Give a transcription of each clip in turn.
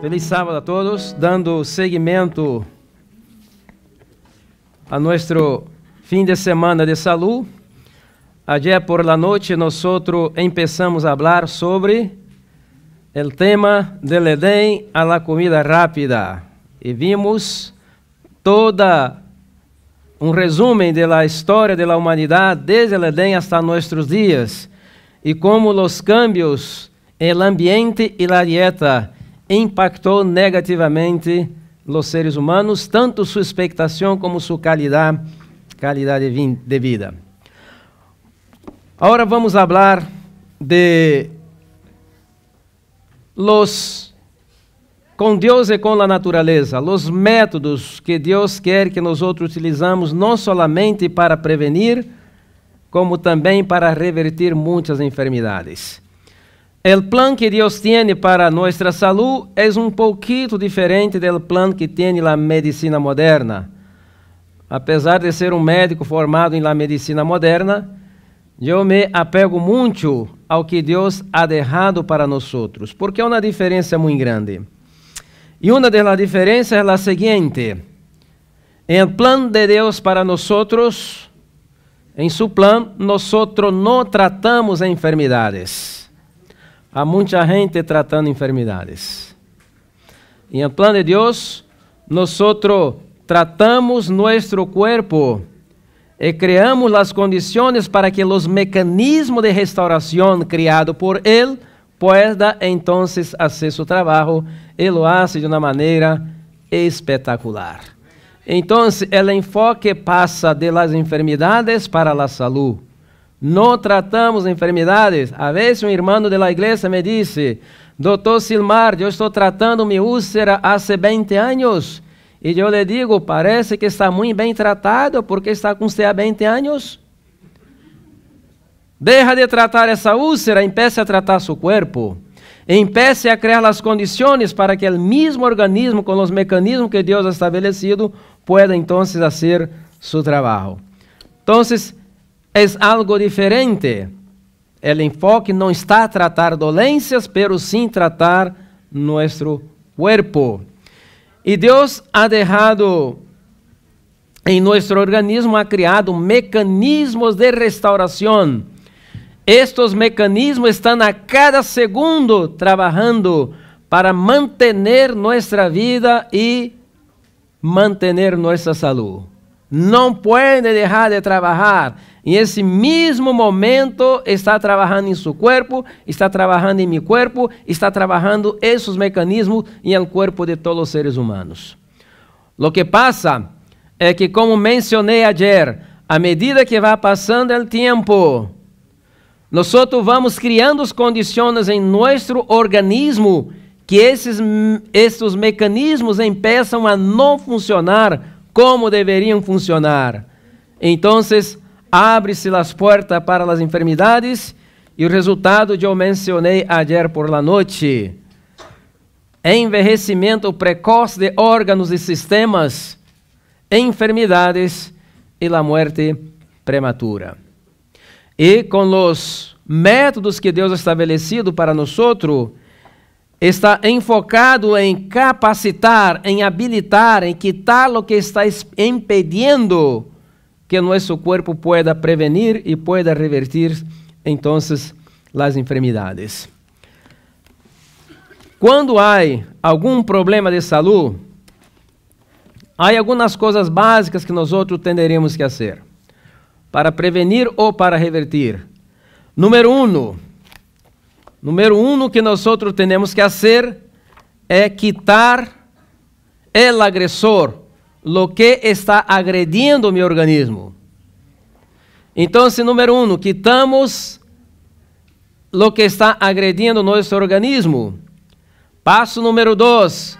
Feliz sábado a todos, dando seguimento a nosso fim de semana de saúde. Ayer por la noite nós começamos a falar sobre o tema do Edén a la comida rápida e vimos toda um resumo da história da humanidade desde o Edén até nossos dias e como os cambios, o ambiente e a dieta impactou negativamente os seres humanos, tanto sua expectação como sua qualidade, qualidade de vida. Agora vamos falar de los com Deus e com a natureza, os métodos que Deus quer que nós utilizamos não somente para prevenir, como também para reverter muitas enfermidades. O plano que Deus tem para nossa saúde é um pouquinho diferente do plano que tem a medicina moderna. Apesar de ser um médico formado em la medicina moderna, eu me apego muito ao que Deus ha deixado para nós, porque é uma diferença muito grande. E uma das diferenças é a seguinte: em plano de Deus para nós, em seu plano, nós não tratamos enfermidades. Há muita gente tratando enfermidades. E em plano de Deus, nós tratamos nosso corpo e criamos as condições para que os mecanismos de restauração criados por Ele pueda então fazer seu trabalho e lo hace de uma maneira espetacular. Então, o enfoque passa de las enfermidades para a saúde não tratamos enfermidades. A vez um irmão da igreja me disse, doutor Silmar, eu estou tratando minha úlcera há 20 anos. E eu lhe digo, parece que está muito bem tratado, porque está com você há 20 anos. Deja de tratar essa úlcera, empece a tratar seu corpo. Empece a criar as condições para que o mesmo organismo, com os mecanismos que Deus ha estabelecido, pueda então fazer seu trabalho. Então, é algo diferente. O enfoque não está a tratar doenças, pero sim tratar nosso corpo. E Deus ha deixado em nosso organismo, ha criado mecanismos de restauração. Estes mecanismos estão a cada segundo trabalhando para manter nossa vida e manter nossa saúde não pode deixar de trabalhar. Em esse mesmo momento, está trabalhando em seu corpo, está trabalhando em meu corpo, está trabalhando esses mecanismos em el corpo de todos os seres humanos. Lo que passa é que, como mencionei ayer, à medida que vai passando o tempo, nós vamos criando as condições em nosso organismo que esses, esses mecanismos começam a não funcionar como deveriam funcionar. Então, abre-se as portas para as enfermidades e o resultado eu mencionei ayer por la noite. Envelhecimento precoce de órgãos e sistemas, enfermidades e a morte prematura. E com os métodos que Deus estabelecido para nós está enfocado em capacitar, em habilitar, em quitar o que está impedindo que nosso corpo pueda prevenir e pueda revertir, então, as enfermidades. Quando há algum problema de saúde, há algumas coisas básicas que nós outros tenderemos que fazer para prevenir ou para revertir. Número um, Número um que nós temos que fazer é quitar o agressor, lo que está agredindo meu organismo. Então, número um, quitamos lo que está agredindo nosso organismo. Passo número dois,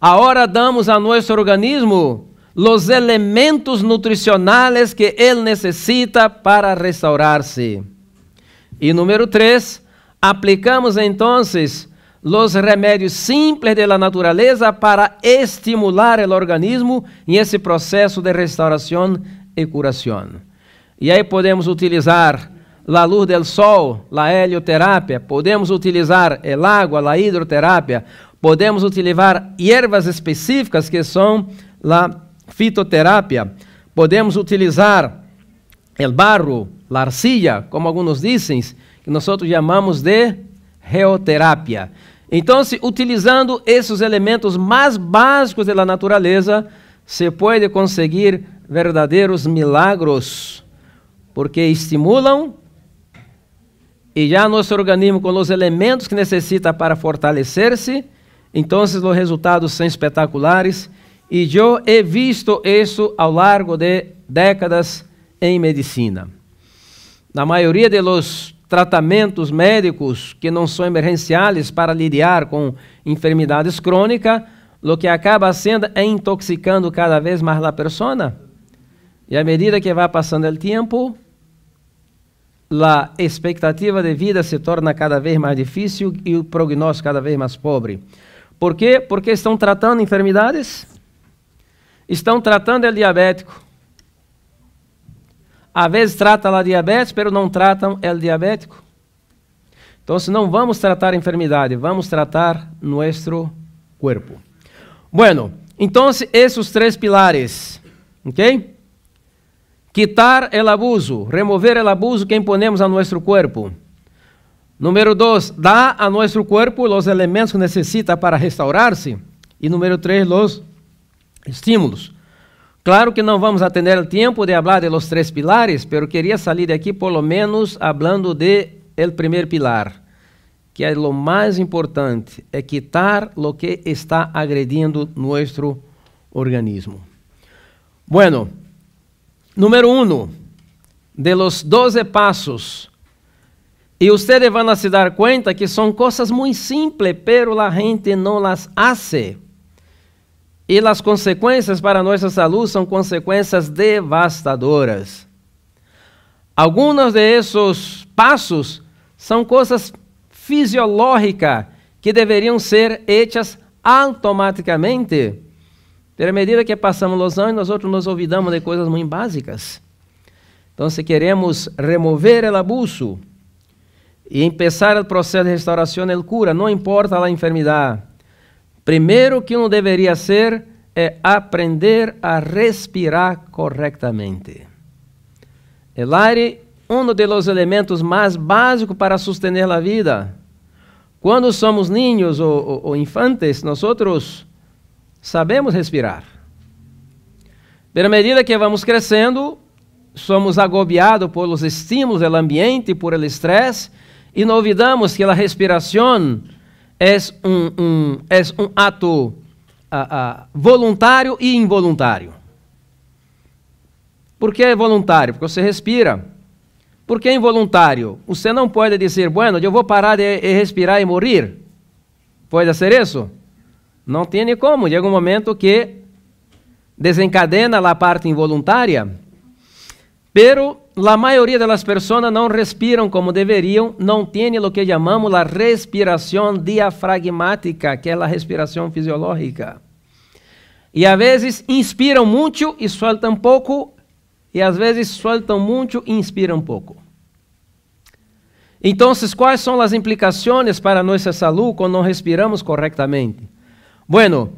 agora damos a nosso organismo os elementos nutricionais que ele necessita para restaurar-se. E número três, Aplicamos entonces los remédios simples de la naturaleza para estimular el organismo en esse processo de restauração e curação. E aí podemos utilizar la luz del sol, la helioterapia, podemos utilizar el agua, la hidroterapia, podemos utilizar ervas específicas que são la fitoterapia, podemos utilizar el barro, la arcilla, como alguns dizem, que nós chamamos de geoterapia. Então, se, utilizando esses elementos mais básicos da natureza, se pode conseguir verdadeiros milagros, porque estimulam e já nosso organismo com os elementos que necessita para fortalecer-se, então os resultados são espetaculares. E eu he visto isso ao largo de décadas em medicina. Na maioria dos tratamentos médicos que não são emergenciais para lidar com enfermidades crônicas, o que acaba sendo é intoxicando cada vez mais a pessoa. E à medida que vai passando o tempo, a expectativa de vida se torna cada vez mais difícil e o prognóstico cada vez mais pobre. Por quê? Porque estão tratando enfermidades, estão tratando o diabético, às vezes trata a diabetes, mas não tratam o diabético. Então, não vamos tratar a enfermidade, vamos tratar nosso corpo. Bueno, então, esses três pilares, ok? Quitar o abuso, remover o abuso que imponemos a nosso corpo. Número dois, dá a nosso corpo os elementos que necessita para restaurar-se. E número três, os estímulos. Claro que não vamos atender o tempo de falar de los três pilares, pero queria salir de aquí por lo menos hablando de el primeiro pilar, que é o mais importante, é quitar lo que está agredindo nosso organismo. Bueno, número uno, de los 12 passos, e vocês vão se dar conta que são coisas muito simples, pero a gente não las hace. E as consequências para nossa saúde são consequências devastadoras. Alguns desses passos são coisas fisiológicas que deveriam ser feitas automaticamente. Pela medida que passamos os anos, nós outros nos olvidamos de coisas muito básicas. Então, se queremos remover o abuso e começar o processo de restauração, ele cura, não importa a enfermidade Primeiro que um deveria ser é aprender a respirar corretamente. El aire, um dos elementos mais básicos para sustentar a vida. Quando somos niños ou, ou, ou infantes, nós sabemos respirar. Mas à medida que vamos crescendo, somos agobiados por os estímulos do ambiente, por el estresse, e não olvidamos que a respiração és um, um, és um ato ah, ah, voluntário e involuntário. Por que é voluntário? Porque você respira. Por que é involuntário? Você não pode dizer, bueno, eu vou parar de respirar e morrer. Pode ser isso? Não tem como. Chega um momento que desencadena a parte involuntária Pero la mayoría de las personas no respiran como deberían, no tienen lo que llamamos la respiración diafragmática, que es la respiración fisiológica. E às vezes inspiram muito e soltam pouco, e às vezes soltam muito e inspiram pouco. Então, quais são as implicações para nossa saúde quando não respiramos corretamente? Bueno,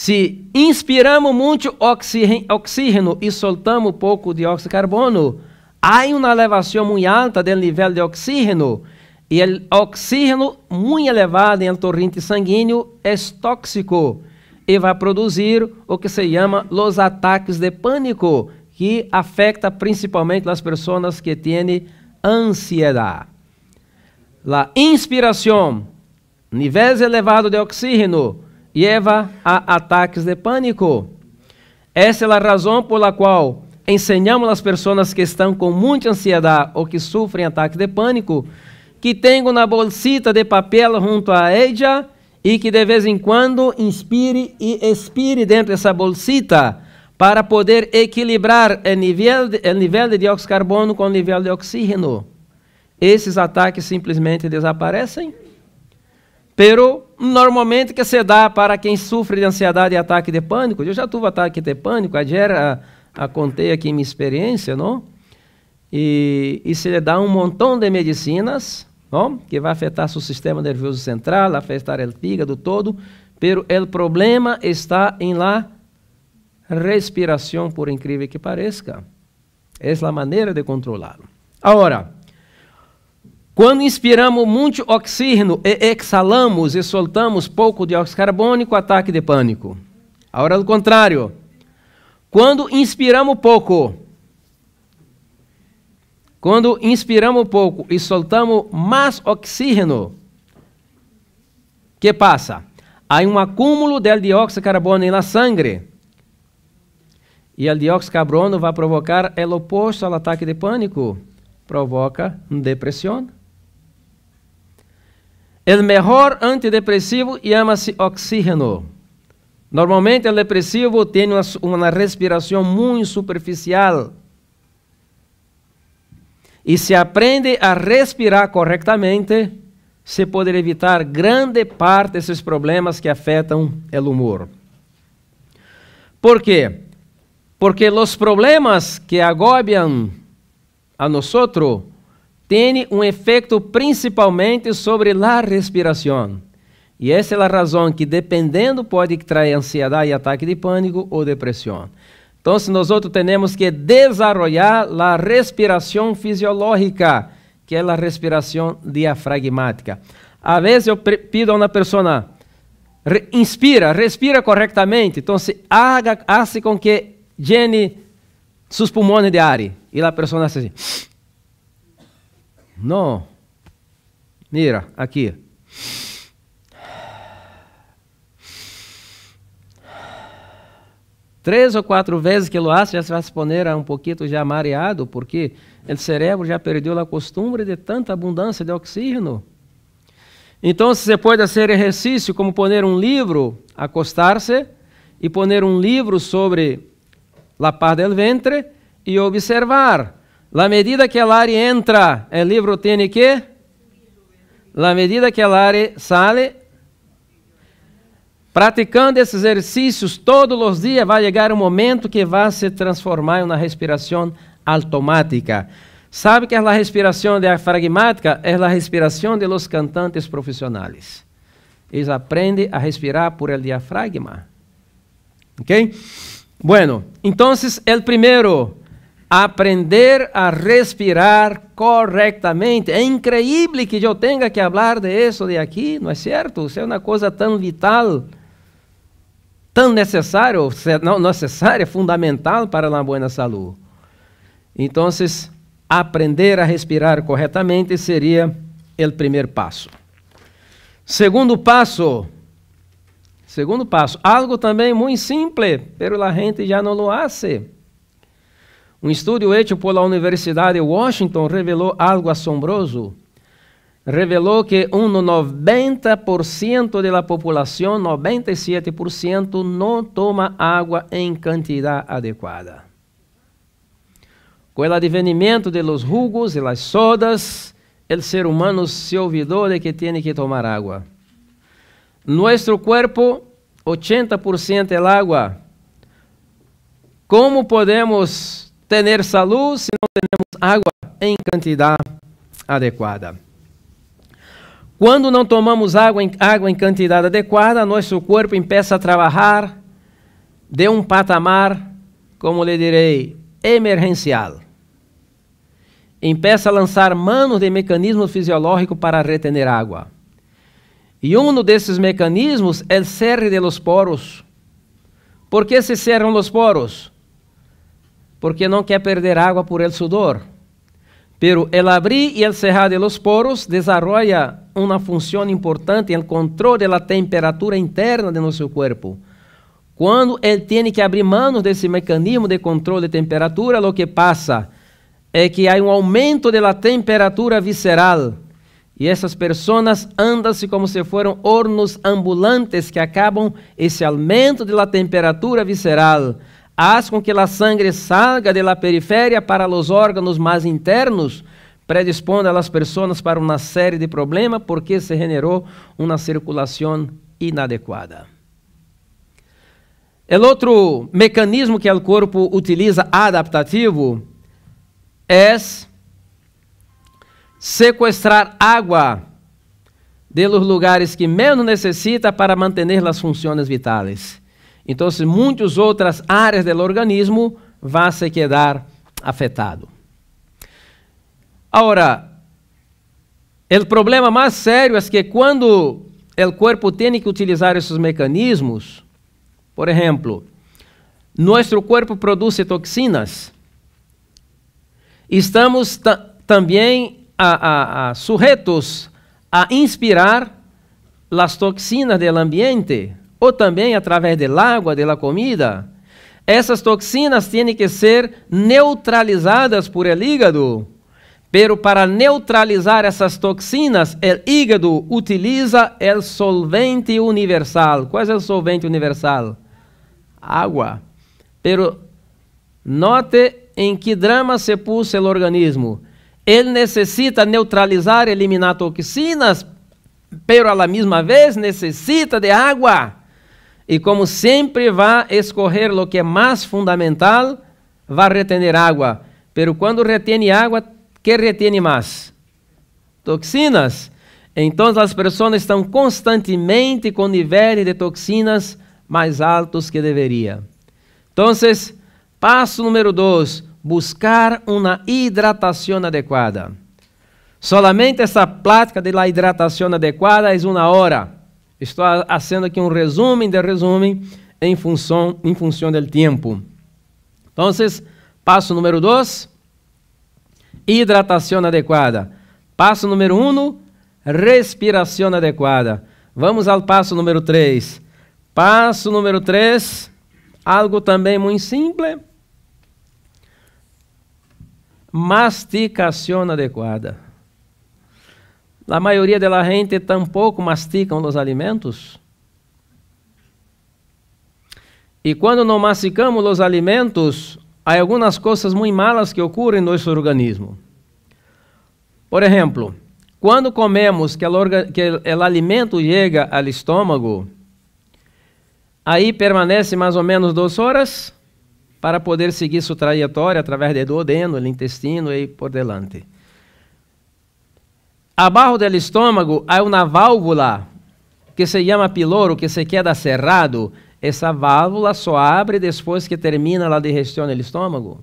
se inspiramos muito oxígeno e soltamos pouco dióxido de carbono, há uma elevação muito alta do nível de oxígeno. E o oxígeno muito elevado em torrente sanguíneo é tóxico e vai produzir o que se chama os ataques de pânico, que afeta principalmente as pessoas que têm ansiedade. A inspiração, níveis elevados de oxígeno, lleva a ataques de pânico. Essa é a razão pela qual ensinamos às pessoas que estão com muita ansiedade ou que sofrem ataques de pânico que tenham na bolsita de papel junto a ella e que de vez em quando inspire e expire dentro dessa bolsita para poder equilibrar o nível de, o nível de dióxido de carbono com o nível de oxígeno. Esses ataques simplesmente desaparecem. Pero normalmente que se dá para quem sofre de ansiedade e ataque de pânico. Eu já tive ataque de pânico, ayer a, a contei aqui minha experiência, não? E, e se lhe dá um montão de medicinas, não? Que vai afetar seu sistema nervoso central, afetar o fígado todo, pero o problema está em la respiração, por incrível que pareça. É a maneira de controlá-lo. Agora, quando inspiramos muito oxígeno e exalamos e soltamos pouco dióxido carbônico, ataque de pânico. Agora, do contrário. Quando inspiramos pouco, quando inspiramos pouco e soltamos mais oxígeno, o que passa? Há um acúmulo de dióxido carbônico na sangue. E o dióxido carbônico vai provocar o oposto ao ataque de pânico, provoca depressão. O é melhor antidepressivo chama-se oxígeno. Normalmente, o depressivo tem uma, uma respiração muito superficial. E se aprende a respirar corretamente, se pode evitar grande parte desses problemas que afetam o humor. Por quê? Porque os problemas que agobiam a nós tem um efeito principalmente sobre a respiração. E essa é a razão que, dependendo, pode trazer ansiedade e ataque de pânico ou depressão. Então, nós temos que desenvolver a respiração fisiológica, que é a respiração diafragmática. Às vezes, eu pido a uma pessoa, inspira, respira corretamente, então, haga, hace com que gene seus pulmões de ar. E a pessoa assim. Não. Mira, aqui. Três ou quatro vezes que o hace, já se vai se a um pouquinho já mareado, porque o cérebro já perdeu a costumbre de tanta abundância de oxígeno. Então, você pode fazer exercício como poner um livro, acostar-se e poner um livro sobre a parte do ventre e observar. La medida que l'are entra, el libro tiene que? La medida que l'are sale, praticando esses exercícios todos os dias, vai chegar um momento que vai se transformar em uma respiração automática. Sabe que a respiração diafragmática é a respiração de los cantantes profissionais. Eles aprendem a respirar por el diafragma. Ok? Bueno, então, o primeiro, aprender a respirar corretamente. É incrível que eu tenha que falar de isso de aqui, não é certo? Isso é uma coisa tão vital, tão necessária, não é necessária, é fundamental para uma boa saúde. Então, aprender a respirar corretamente seria o primeiro passo. Segundo passo, segundo passo, algo também muito simples, pero a gente já não lo hace um estudo feito pela Universidade de Washington revelou algo assombroso. Revelou que um 90% da população, 97%, não toma água em quantidade adequada. Com o advenimento de los jugos e las sodas, o ser humano se olvidou de que tem que tomar água. Nuestro cuerpo, 80% é água. Como podemos ter salud se não temos água em quantidade adequada. Quando não tomamos água em, água em quantidade adequada, nosso corpo começa a trabalhar de um patamar, como lhe direi, emergencial. Empeça a lançar manos de mecanismos fisiológicos para retener água. E um desses mecanismos é o cerre de los poros. Por que se cerram os poros? porque não quer perder água por el sudor. Pero el abrir e el cerrar de los poros desarrolla una función importante en controle control de la temperatura interna de nuestro cuerpo. Quando ele tem que abrir mãos desse mecanismo de controle de temperatura, o que passa é que há um aumento da temperatura visceral. E essas pessoas andam-se como se fossem hornos ambulantes que acabam esse aumento da temperatura visceral haz com que a sangre salga de la periferia para los órganos más internos, predispondo a las personas para uma série de problemas porque se generou uma circulação inadequada. O outro mecanismo que o corpo utiliza adaptativo é sequestrar água de los lugares que menos necessita para manter as funções vitais. Então, muitas outras áreas do organismo vão se quedar afetado. Agora, o problema mais sério é que quando o corpo tem que utilizar esses mecanismos, por exemplo, nosso corpo produz toxinas, estamos também a, a, a, sujeitos a inspirar as toxinas do ambiente ou também através del água, de la comida. Essas toxinas têm que ser neutralizadas por el hígado. Pero para neutralizar essas toxinas, o hígado utiliza o solvente universal. Qual é o solvente universal? Água. Pero note em que drama se pôs o organismo. Ele necessita neutralizar, eliminar toxinas, pero a la mesma vez necessita de água e como sempre vai escorrer o que é mais fundamental, vai retener água. Pero quando retém água, que retém mais? Toxinas. Então as pessoas estão constantemente com níveis de toxinas mais altos que deveria. Então, passo número dois, buscar uma hidratação adequada. Solamente essa prática de la hidratação adequada é uma hora. Estou fazendo aqui um resumo de resumo em função em função do tempo. Então, passo número 2, hidratação adequada. Passo número 1, um, respiração adequada. Vamos ao passo número 3. Passo número 3, algo também muito simples. Masticação adequada. A maioria da gente tampouco masticam os alimentos. E quando não masticamos os alimentos, há algumas coisas muito malas que ocorrem no nosso organismo. Por exemplo, quando comemos que o alimento chega ao estômago, aí permanece mais ou menos duas horas para poder seguir sua trajetória através do duodeno, do intestino e por delante. Abaixo do estômago há uma válvula que se chama piloro, que se queda cerrado. Essa válvula só abre depois que termina a digestão no estômago.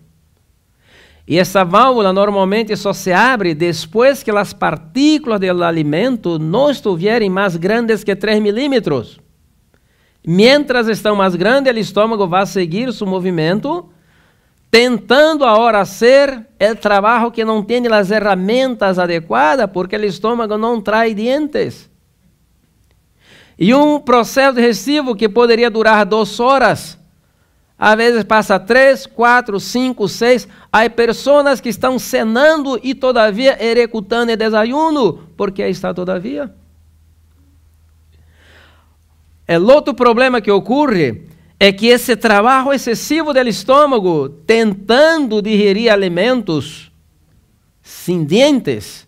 E essa válvula normalmente só se abre depois que as partículas do alimento não estiverem mais grandes que 3 milímetros. Mientras estão mais grandes, o estômago vai seguir seu movimento Tentando agora ser o trabalho que não tem as ferramentas adequadas, porque o estômago não traz dentes. E um processo digestivo que poderia durar duas horas, às vezes passa três, quatro, cinco, seis. Há pessoas que estão cenando e todavia executando o desayuno, porque aí está todavia. É outro problema que ocorre é que esse trabalho excessivo do estômago, tentando digerir alimentos sem dentes,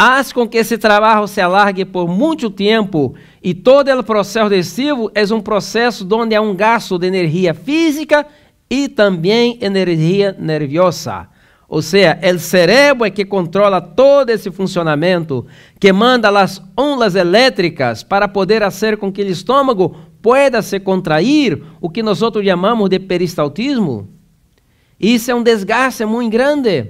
faz com que esse trabalho se alargue por muito tempo e todo o processo digestivo é um processo onde há um gasto de energia física e também energia nerviosa. Ou seja, o cérebro é que controla todo esse funcionamento, que manda as ondas elétricas para poder fazer com que o estômago pueda-se contrair o que outros chamamos de peristaltismo. Isso é um desgaste muito grande.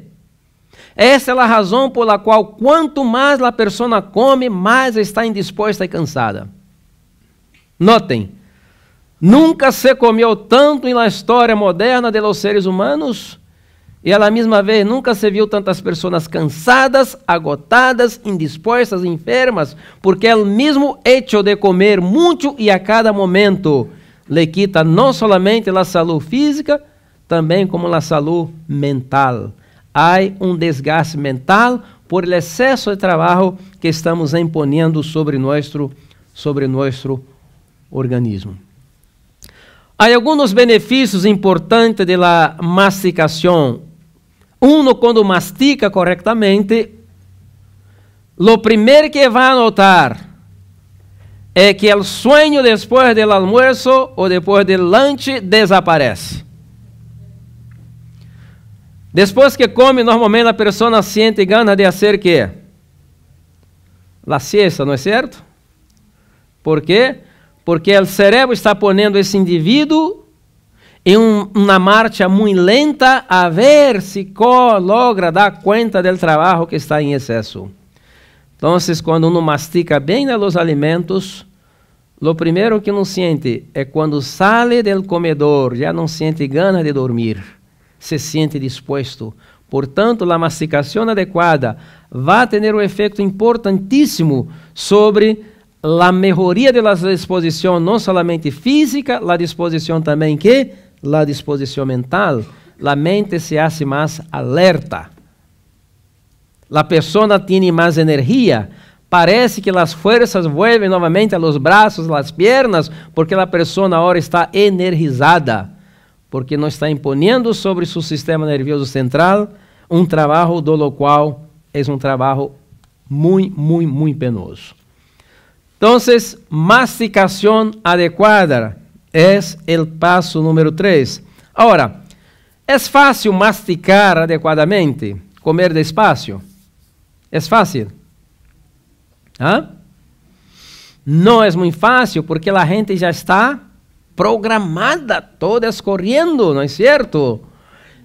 Essa é a razão pela qual quanto mais a pessoa come, mais está indisposta e cansada. Notem, nunca se comeu tanto na história moderna de los seres humanos e ela mesma vez nunca se viu tantas pessoas cansadas, agotadas, indispostas, enfermas, porque é o mesmo hecho de comer muito e a cada momento le quita não somente a saúde física, também como a saúde mental. Há um desgaste mental por excesso de trabalho que estamos imponendo sobre nosso sobre nosso organismo. Há alguns benefícios importantes da masticação uno quando mastica corretamente, lo primeiro que vai notar é que o sonho depois do almoço ou depois do lanche desaparece. Depois que come, normalmente a pessoa sente ganha de fazer quê? La siesta, não é certo? Por quê? Porque o cérebro está ponendo esse indivíduo em é uma marcha muito lenta, a ver se logra dar conta do trabalho que está em excesso. Então, quando uno mastica bem né, os alimentos, o primeiro que não sente é quando sale do comedor, já não sente gana de dormir, se sente disposto. Portanto, a masticação adequada vai ter um efeito importantíssimo sobre a melhoria da disposição, não somente física, a disposição também que a disposição mental, a mente se hace mais alerta. a pessoa tem mais energia, Parece que as forças vuelven novamente a los braços, las piernas, porque a pessoa agora está energizada, porque não está imponiendo sobre seu sistema nervioso central um trabalho do lo qual é um trabalho muito, muito, muito penoso. Então, masticação adequada Es el passo número 3. Agora, é fácil masticar adequadamente, comer despacio? É fácil? Hã? ¿Ah? Não é muito fácil porque a gente já está programada, todas correndo, não é certo?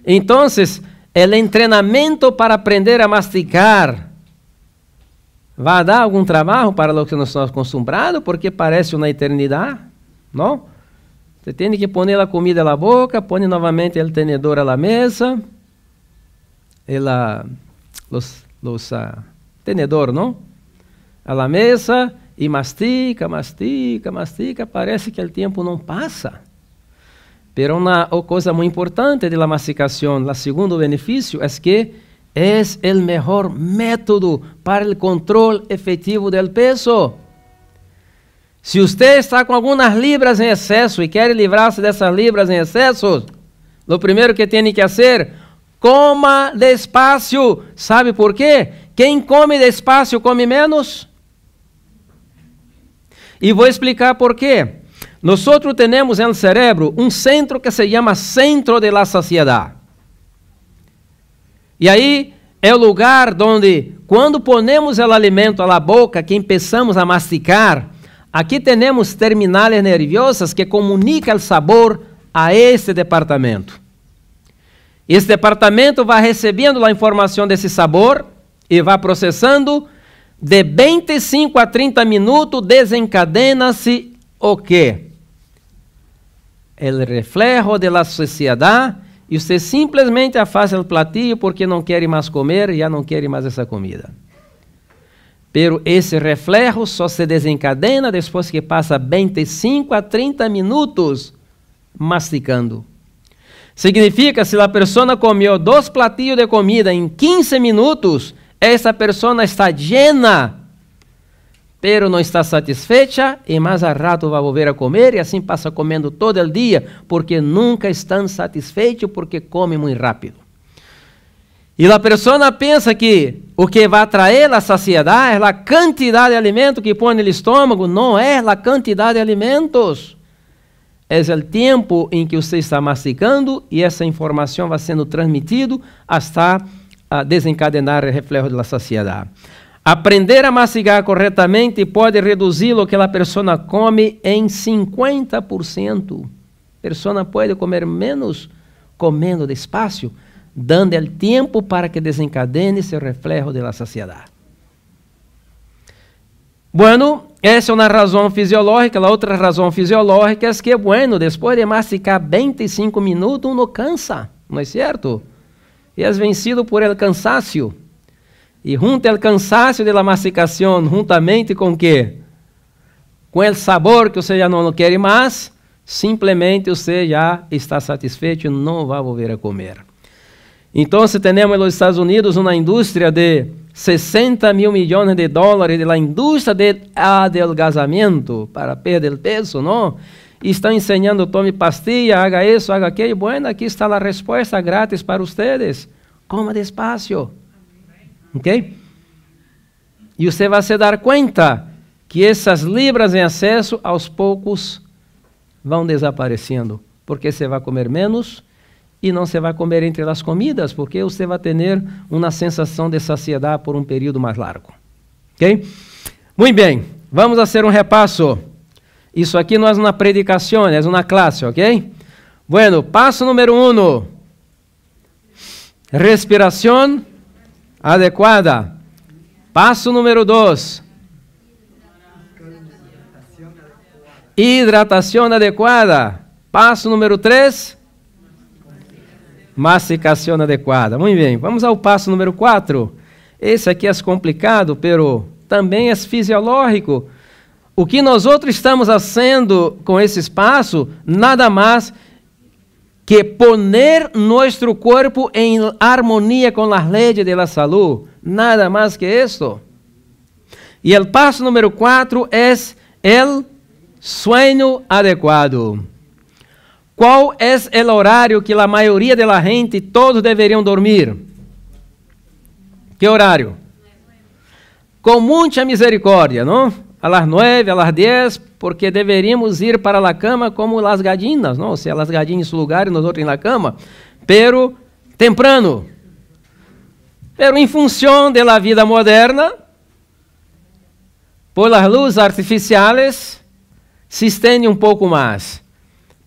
Então, o treinamento para aprender a masticar vai dar algum trabalho para o que nós estamos acostumados, porque parece uma eternidade, não? Você tem que pôr a comida na boca, põe novamente o tenedor à mesa, ela los, los uh, tenedor, não? À mesa e mastica, mastica, mastica, parece que o tempo não passa. Pero uma coisa muito importante de la masticación, o segundo benefício, é es que é o melhor método para o controle efetivo del peso. Se você está com algumas libras em excesso e quer livrar-se dessas libras em excesso, o primeiro que tem que fazer, coma despacio. Sabe por quê? Quem come despacio come menos. E vou explicar por quê. Nós temos no cérebro um centro que se chama centro de la saciedade. E aí é o lugar onde, quando ponemos o alimento à boca, que começamos a masticar, Aqui temos terminales nerviosas que comunicam o sabor a esse departamento. Esse departamento vai recebendo a informação desse sabor e vai processando. De 25 a 30 minutos desencadena-se o quê? O reflejo da sociedade. e você simplesmente afasta o platillo porque não quer mais comer, já não quer mais essa comida. Pero esse reflejo só se desencadena depois que passa 25 a 30 minutos masticando. Significa, se a pessoa comeu dois platilhos de comida em 15 minutos, essa pessoa está llena, pero não está satisfeita e mais a rato vai volver a comer e assim passa comendo todo o dia, porque nunca estão satisfeitos porque come muito rápido. E a pessoa pensa que o que vai atrair a saciedade é a quantidade de alimento que põe no estômago, não é a quantidade de alimentos. É o tempo em que você está masticando e essa informação vai sendo transmitida até desencadenar o reflexo da saciedade. Aprender a mastigar corretamente pode reduzir o que a pessoa come em 50%. A pessoa pode comer menos comendo despacio dando el tempo para que desencadene seu reflejo de la saciedad. Bueno, essa é uma razão fisiológica. A outra razão fisiológica é que, bueno, depois de masticar 25 minutos, uno cansa, não é certo? E é vencido por el cansaço. E junto el cansaço de la masticação, juntamente com que? Com el sabor que você já não quer mais, simplesmente você já está satisfeito e não vai volver a comer. Então, se temos nos Estados Unidos uma indústria de 60 mil milhões de dólares de la indústria de adelgazamento para perder peso, não? estão ensinando, tome pastilha, haga isso, haga aquilo. Bueno, aqui está a resposta grátis para vocês. Coma despacio. Ok? E você vai se dar conta que essas libras em excesso, aos poucos, vão desaparecendo. Porque você vai comer menos, e não se vai comer entre as comidas, porque você vai ter uma sensação de saciedade por um período mais largo. Ok? Muito bem, vamos fazer um repasso. Isso aqui não é uma predicação, é uma classe, ok? Bueno, passo número um: respiração adequada. Passo número dois: hidratação adequada. Passo número três masticação adequada. Muito bem, vamos ao passo número 4. Esse aqui é complicado, pero também é fisiológico. O que nós outros estamos fazendo com esse espaço, nada mais que poner nosso corpo em harmonia com as leis da saúde. Nada mais que isso. E o passo número 4 é o sueño adequado. Qual é o horário que a maioria da gente todos deveriam dormir? Que horário? Com muita misericórdia, não? A nove, às dez, porque deveríamos ir para a cama como lasgadinhas, não? Se las gallinas em seu lugar e nós outros na cama, pero temprano. Pero em função da vida moderna, por as luzes artificiales, se estende um pouco mais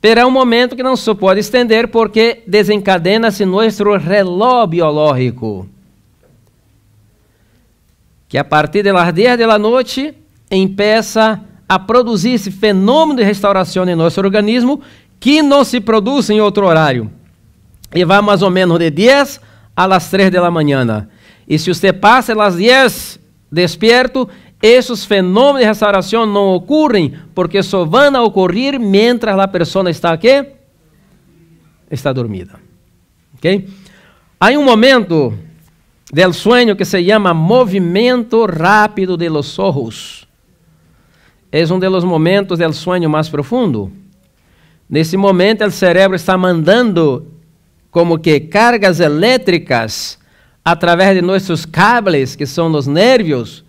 terá um momento que não se pode estender porque desencadena-se nosso relógio biológico. Que a partir das 10 da noite empeça a produzir esse fenômeno de restauração em nosso organismo que não se produz em outro horário. E vai mais ou menos de 10 às 3 da manhã. E se você passa às 10 despierto, esses fenômenos de restauração não ocorrem porque só vão ocorrer mientras a pessoa está aqui? Está dormida. Ok? Há um momento del sueño que se chama movimento rápido de los ojos. É um dos momentos del sueño mais profundo. Nesse momento, o cérebro está mandando como que cargas elétricas através de nossos cables, que são os nervios,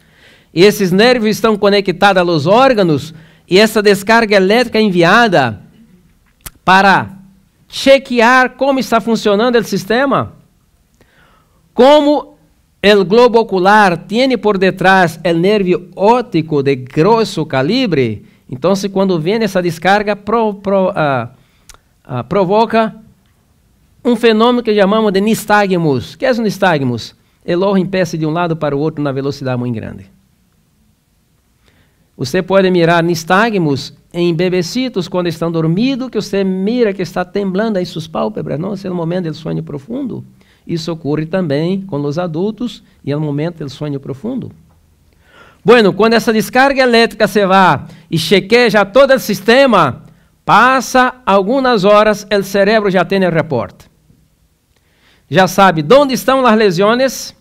e esses nervos estão conectados aos órgãos, e essa descarga elétrica é enviada para chequear como está funcionando o sistema, como o globo ocular tem por detrás o nervo óptico de grosso calibre, então se quando vem essa descarga pro, pro, ah, ah, provoca um fenômeno que chamamos de nistagmus. O que é o nistagmus? Ele em de um lado para o outro na velocidade muito grande. Você pode mirar nistagmos em bebecitos quando estão dormidos, que você mira que está temblando aí suas pálpebras, não? Esse é no momento do sonho profundo. Isso ocorre também com os adultos e é no momento do sonho profundo. Bueno, quando essa descarga elétrica se vá e chequeja todo o sistema, passa algumas horas, o cérebro já tem o reporte. Já sabe onde estão as lesões,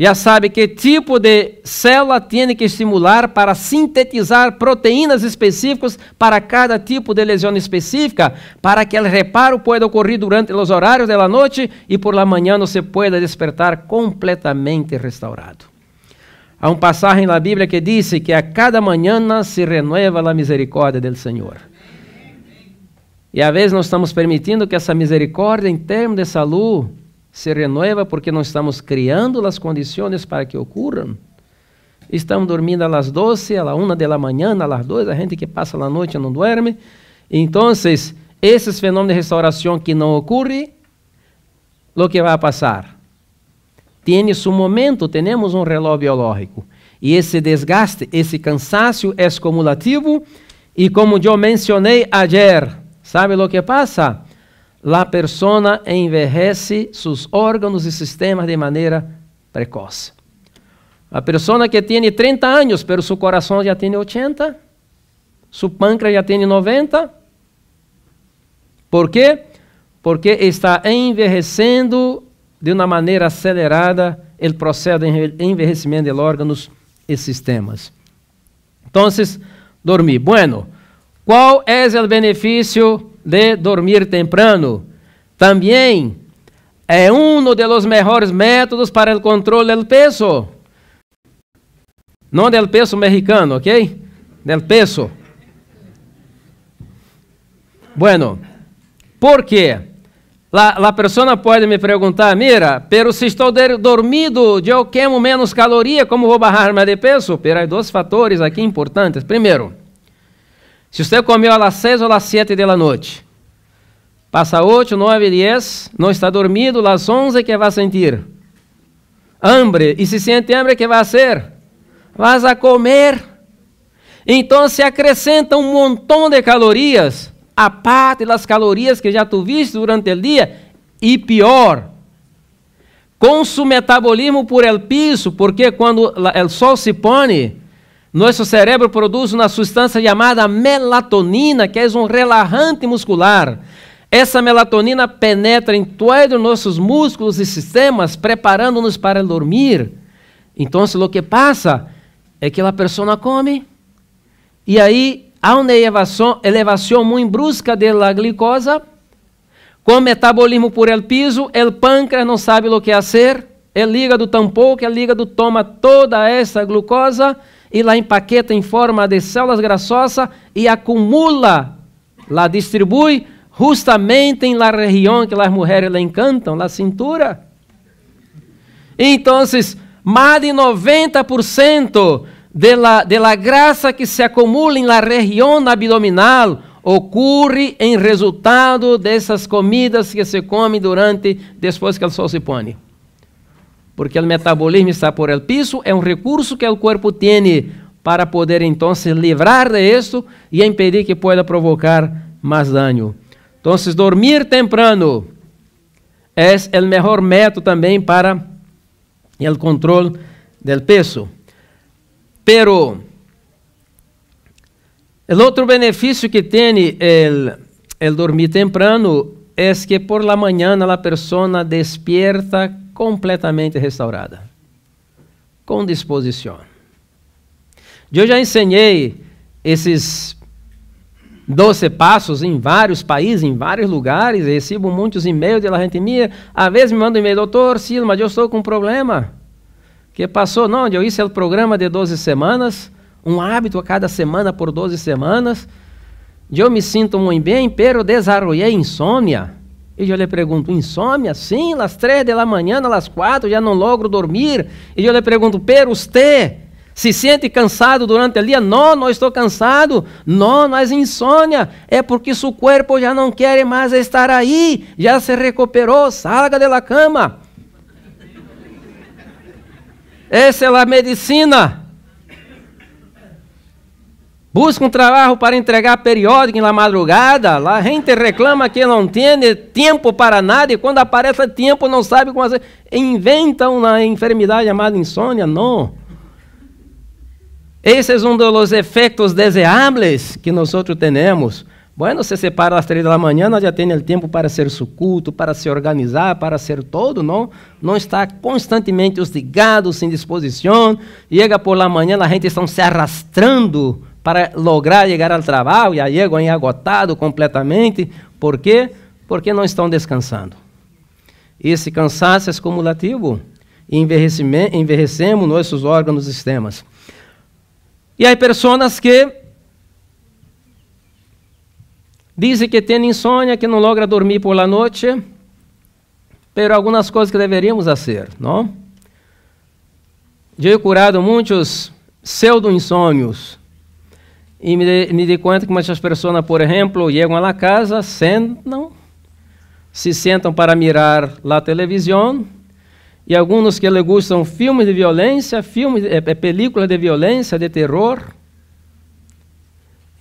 já sabe que tipo de célula tem que estimular para sintetizar proteínas específicas para cada tipo de lesão específica, para que o reparo pueda ocorrer durante os horários da noite e por la manhã você pueda despertar completamente restaurado. Há um passagem na Bíblia que diz que a cada manhã se renova a misericórdia do Senhor. E às vezes nós estamos permitindo que essa misericórdia em termos de saúde se renova porque não estamos criando as condições para que ocorram. Estamos dormindo às 12, às 1 da manhã, às 2, a gente que passa a noite não dorme. Então, esses fenômenos de restauração que não ocorre, o que vai passar? Tem um momento, temos um relógio biológico. E esse desgaste, esse cansaço é acumulativo. E como eu mencionei ayer, sabe o que passa? La persona envejece sus órganos y sistemas de manera precoce. A pessoa que tem 30 anos, pero seu coração já tem 80, seu pâncreas já tem 90. Por quê? Porque está envelhecendo de uma maneira acelerada o processo de envelhecimento de órgãos e sistemas. Então, dormir. Bueno, qual é o benefício de dormir temprano. Também é um dos melhores métodos para o controle do peso. Não do peso mexicano, ok? Del peso. Bueno, por quê? A pessoa pode me perguntar, mira, pero se estou dormido, eu queimo menos caloria, como vou barrar mais de peso? Peraí, há dois fatores aqui importantes. Primeiro, se você comeu às seis ou às sete da noite, passa oito, nove, dez, não está dormido, às onze que vai sentir? Hambre. E se sente hambre, que vai ser? Vas a comer. Então se acrescenta um montão de calorias, a parte das calorias que já tu viste durante o dia, e pior, com o metabolismo por el piso, porque quando o sol se põe, nosso cérebro produz uma substância chamada melatonina, que é um relaxante muscular. Essa melatonina penetra em todos nossos músculos e sistemas, preparando-nos para dormir. Então, o que passa é que a pessoa come e aí há uma elevação, elevação muito brusca da glicose. Com o metabolismo por el piso, o pâncreas não sabe o que fazer, o hígado tampouco, o hígado toma toda essa glucosa e lá empaqueta em forma de células grasosas e acumula, lá distribui justamente em la região que as mulheres le encantam, la cintura. Então, mais de 90% de la, de la graça que se acumula em la região abdominal ocorre em resultado dessas comidas que se come durante, depois que o sol se põe porque o metabolismo está por el piso, é um recurso que o corpo tem para poder então se livrar de isso e impedir que pueda provocar mais dano. Então, dormir temprano é o melhor método também para o controle do peso. Pero o outro benefício que tem el, el dormir temprano é es que por la mañana a pessoa despierta completamente restaurada. Com disposição. Eu já ensinei esses 12 passos em vários países, em vários lugares, recebo muitos e-mails de la gente minha, às vezes me manda um e-mail, doutor Silva, mas eu estou com um problema, que passou, não, eu isso é o programa de 12 semanas, um hábito a cada semana por 12 semanas, eu me sinto muito bem, pero desarrollei insônia, eu lhe pergunto, insônia? Sim, às três da manhã, às quatro, já não logro dormir. E eu lhe pergunto, pero você se sente cansado durante o dia? Não, não estou cansado. Não, mas insônia é porque seu corpo já não quer mais estar aí, já se recuperou, salga da cama. Essa é a medicina. Busca um trabalho para entregar periódico na madrugada. A gente reclama que não tem tempo para nada e quando aparece tempo não sabe como fazer. Inventam uma enfermidade chamada insônia, não. Esse é um dos efeitos desejáveis que nós temos. Bueno, se separa às três da manhã, nós já temos o tempo para ser suculto, para se organizar, para ser todo, não. Não está constantemente hostigado, sem disposição. Chega por la manhã, a gente está se arrastando para lograr chegar ao trabalho e aí é agotado completamente. Por quê? Porque não estão descansando. Esse cansaço é acumulativo e envelhecemos nossos órgãos e sistemas. E há pessoas que dizem que têm insônia, que não logra dormir por la noite, pero algumas coisas que deveríamos fazer, não? Eu he curado muitos pseudo-insônios, e me, me conta que muitas pessoas, por exemplo, chegam à casa, sentam, se sentam para mirar a televisão e alguns que lhe gustam filmes de violência, filmes, é, eh, películas de violência, de terror.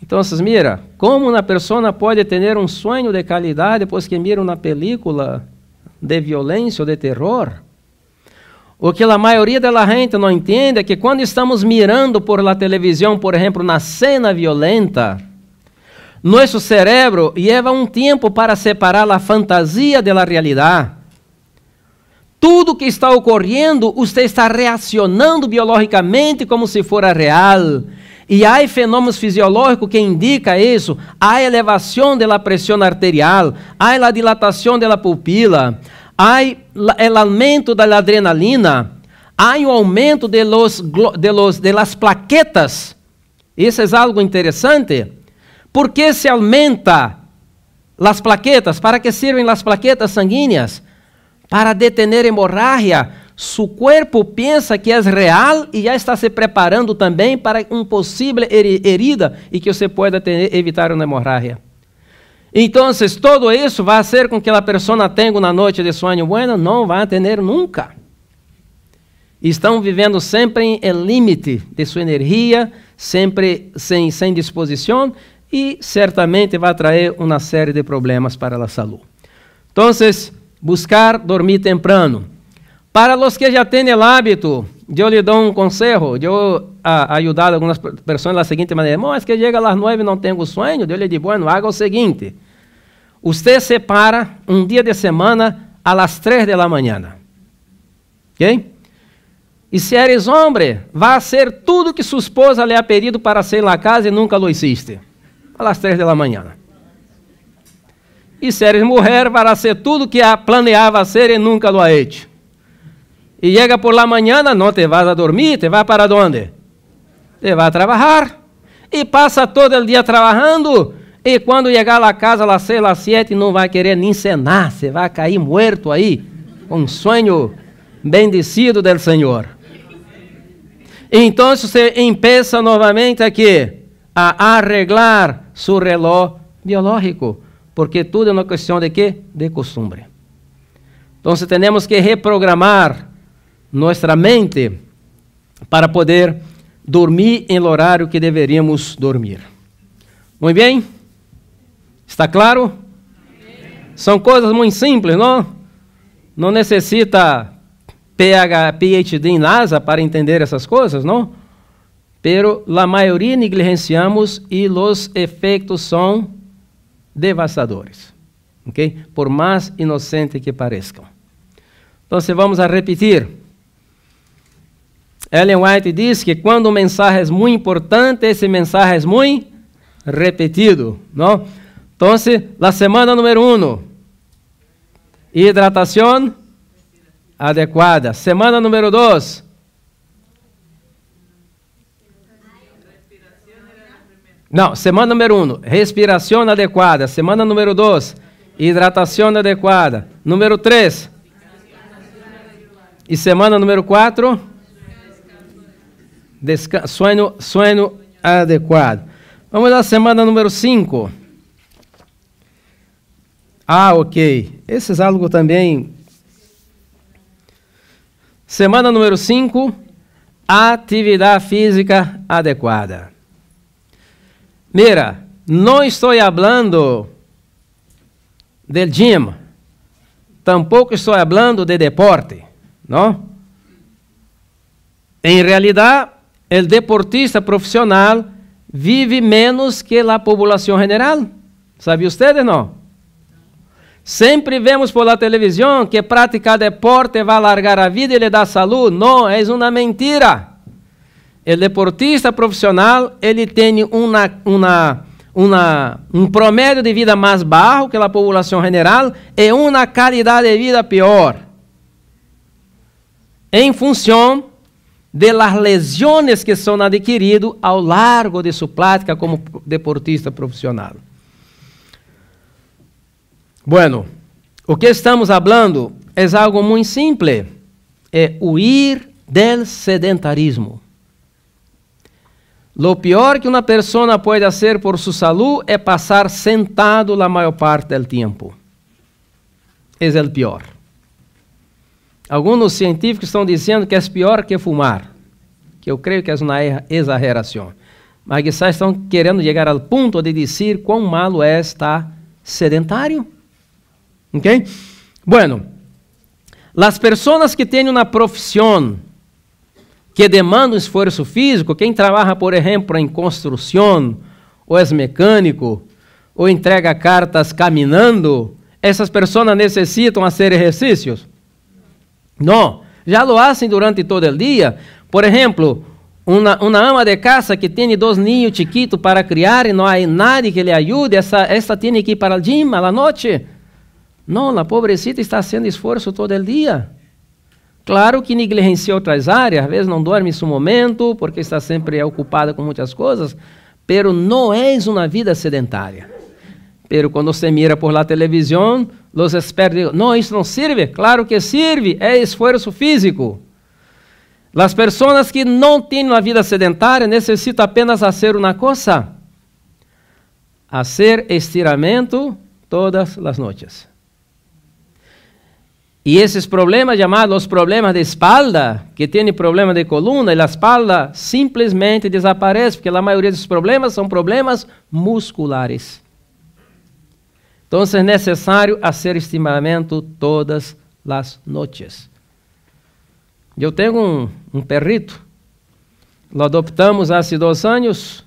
Então, mira, como uma pessoa pode ter um sonho de qualidade depois que mira uma película de violência ou de terror? O que a maioria da gente não entende é que quando estamos mirando por la televisão, por exemplo, na cena violenta, nosso cérebro leva um tempo para separar a fantasia da realidade. Tudo que está ocorrendo, você está reacionando biologicamente como se fora real. E há fenômenos fisiológicos que indicam isso. Há elevação da pressão arterial, há a dilatação da pupila, Há o é aumento da adrenalina, há um aumento de, los, de, los, de las plaquetas. Isso é algo interessante. Por que se aumenta as plaquetas? Para que servem as plaquetas sanguíneas? Para detener hemorragia. Su corpo pensa que é real e já está se preparando também para uma possível herida e que você pode evitar uma hemorragia. Então, todo isso vai fazer com que a pessoa tenha uma noite de sonho buena? Não vai ter nunca. Estão vivendo sempre em limite de sua energia, sempre sem, sem disposição e certamente vai trazer uma série de problemas para a saúde. Então, buscar dormir temprano. Para os que já têm o hábito yo lhe doy um consejo. Eu a, ajudado algumas pessoas da seguinte maneira: siguiente es que chega às nove nueve y no sonho. sueño. lhe le digo, bueno, haga o seguinte: você separa um dia de semana a las 3 de la ¿Ok? E se eres homem, vá ser tudo que sua esposa lhe ha pedido para ser na casa e nunca lo hiciste. Às três da manhã. E se eres mulher, vá ser tudo que a planeava ser e nunca lo ha hecho. E chega por la mañana, não te vas a dormir, te vai para dónde? Te vai a trabalhar E passa todo o dia trabalhando. E quando chegar lá casa, lá seis, lá sete, não vai querer nem cenar. Você vai cair morto aí. Um sonho bendecido do Senhor. Então você empieza novamente aqui a arreglar seu relógio biológico. Porque tudo é uma questão de quê? De costume. Então temos que reprogramar nossa mente para poder dormir em horário que deveríamos dormir. Muito bem? Está claro? São coisas muito simples, não? Não necessita PhD em NASA para entender essas coisas, não? Pero a maioria negligenciamos e os efeitos são devastadores, ok? Por mais inocente que pareçam. Então, vamos a repetir. Ellen White diz que quando um mensagem é muito importante, esse mensagem é muito repetido, não? Então, a semana número 1, hidratação adequada. Semana número 2, Não, semana número 1, respiração adequada. Semana número 2, hidratação adequada. Número 3. E semana número 4, Desca sonho, adequado. Vamos à semana número 5. Ah, ok. Esse é algo também. Semana número 5, atividade física adequada. Mira, não estou falando de gym, tampouco estou falando de deporte, não? Em realidade, o deportista profissional vive menos que a população general. Sabe ou não? Sempre vemos pela televisão que praticar deporte vai alargar a vida e lhe dar saúde. Não, é uma mentira. O deportista profissional, ele tem uma, uma, uma, um promédio de vida mais baixo que a população general e uma qualidade de vida pior. Em função de las lesiones que são adquiridas ao largo de sua prática como deportista profissional. Bueno, o que estamos falando é algo muito simples: é huir del sedentarismo. Lo pior que uma pessoa pode fazer por sua saúde é passar sentado a maior parte do tempo. é o pior. Alguns científicos estão dizendo que é pior que fumar, que eu creio que é uma exageração. Mas quizás estão querendo chegar ao ponto de dizer quão malo é estar sedentário. Ok? Bueno, as pessoas que têm uma profissão que demanda um esforço físico, quem trabalha, por exemplo, em construção, ou é mecânico, ou entrega cartas caminhando, essas pessoas necessitam fazer exercícios. No, ya lo hacen durante todo el día. Por ejemplo, una, una, ama de casa que tiene dos niños chiquitos para criar y no hay nadie que le ayude, esa, esta tiene que ir para el gym a la noche. No, la pobrecita está haciendo esfuerzo todo el día. Claro que negligencia outras áreas, às vezes não dorme em um momento, porque está sempre ocupada com muitas coisas, pero não é uma vida sedentária. Pero quando você mira por lá televisão, os expertos não, isso não serve. Claro que serve, é esforço físico. As pessoas que não têm uma vida sedentária necessitam apenas fazer uma coisa: fazer estiramento todas as noites. E esses problemas chamados problemas de espalda, que tem problemas de coluna, e la espalda simplesmente desaparece, porque a maioria desses problemas são problemas musculares. Então é necessário fazer estimamento todas as noites. Eu tenho um, um perrito, lo adoptamos há dois anos,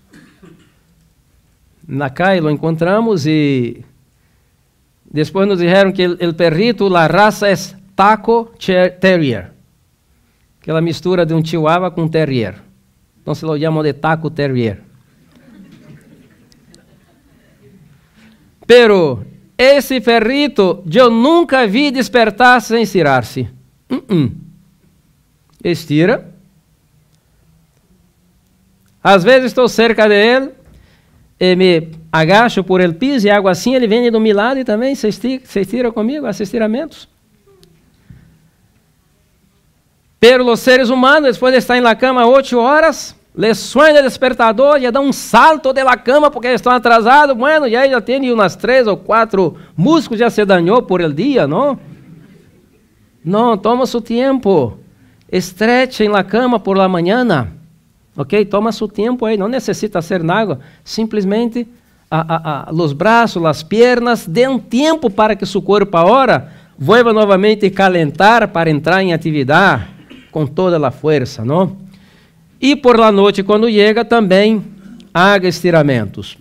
na CAI lo encontramos e depois nos disseram que o perrito, a raça é Taco Terrier, aquela mistura de um chihuahua com um terrier. Então se lo chamam de Taco Terrier. Pero esse ferrito eu nunca vi despertar sem estirar-se. Uh -uh. Estira. Às vezes estou cerca dele e me agacho por ele piso e algo assim, ele vem do meu lado e também se estira, se estira comigo, esses estiramentos. Pero os seres humanos, depois de estar na cama oito horas, Lesões suena despertador, já dá um salto de la cama porque eles estão atrasados. Bueno, já já tem umas três ou quatro músculos, já se danhou por el dia, não? Não, toma seu tempo. Estreche na cama por la manhã. Ok? Toma seu tempo aí, não necessita ser nada. Simplesmente a, a, a, os braços, as pernas, dê um tempo para que seu corpo agora vuelva novamente calentar para entrar em atividade com toda a força, não? E por la noite, quando chega, também haga estiramentos.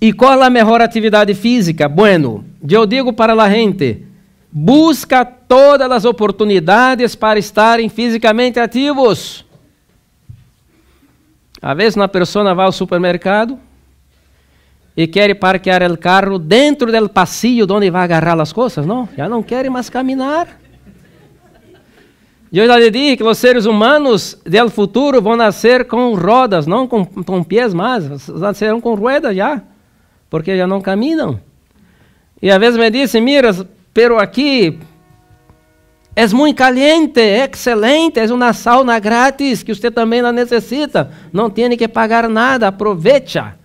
E qual a melhor atividade física? Bueno, eu digo para a gente, busca todas as oportunidades para estarem fisicamente ativos. Às vezes uma pessoa vai ao supermercado e quer parquear o carro dentro do passeio onde vai agarrar as coisas, não? Já não quer mais caminhar. Deus já disse que os seres humanos del futuro vão nascer com rodas, não com, com pés mais, nascerão com ruedas já, porque já não caminham. E às vezes me disse, mira, pero aqui é muito caliente, é excelente, é uma sauna grátis que você também não necessita, não tem que pagar nada, aproveita.